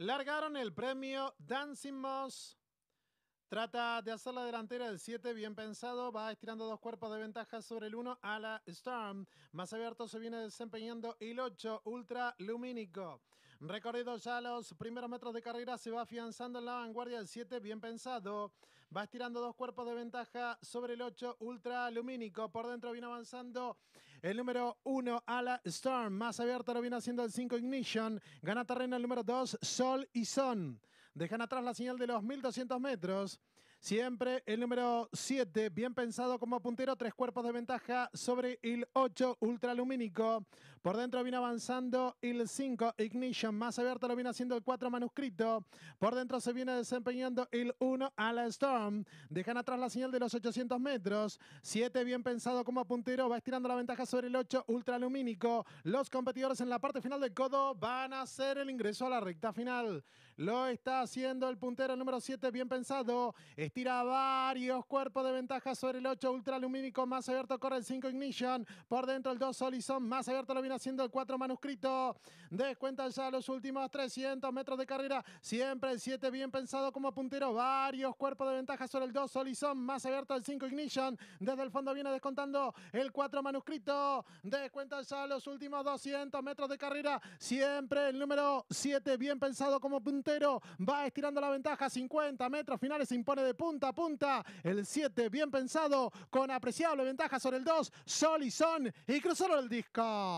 Largaron el premio Dancing Moss. Trata de hacer la delantera del 7, bien pensado, va estirando dos cuerpos de ventaja sobre el 1 a la Storm. Más abierto se viene desempeñando el 8, ultra lumínico. Recorrido ya los primeros metros de carrera, se va afianzando en la vanguardia del 7, bien pensado. Va estirando dos cuerpos de ventaja sobre el 8, ultra lumínico. Por dentro viene avanzando el número 1, Ala Storm. Más abierta lo viene haciendo el 5 Ignition. Gana terreno el número 2, Sol y Son. Dejan atrás la señal de los 1200 metros. Siempre el número 7, bien pensado como puntero, tres cuerpos de ventaja sobre el 8, ultralumínico. Por dentro viene avanzando el 5, Ignition, más abierto lo viene haciendo el 4, manuscrito. Por dentro se viene desempeñando el 1, Alan Storm. Dejan atrás la señal de los 800 metros. 7, bien pensado como puntero, va estirando la ventaja sobre el 8, ultralumínico. Los competidores en la parte final del codo van a hacer el ingreso a la recta final. Lo está haciendo el puntero número 7, bien pensado. Estira varios cuerpos de ventaja sobre el 8, ultralumínico. Más abierto corre el 5, Ignition. Por dentro el 2, Solison. Más abierto lo viene haciendo el 4, Manuscrito. descuenta ya los últimos 300 metros de carrera. Siempre el 7, bien pensado como puntero. Varios cuerpos de ventaja sobre el 2, Solison. Más abierto el 5, Ignition. Desde el fondo viene descontando el 4, Manuscrito. descuenta ya los últimos 200 metros de carrera. Siempre el número 7, bien pensado como puntero va estirando la ventaja, 50 metros finales, se impone de punta a punta. El 7, bien pensado, con apreciable ventaja sobre el 2, Sol y Son, y cruzaron el disco.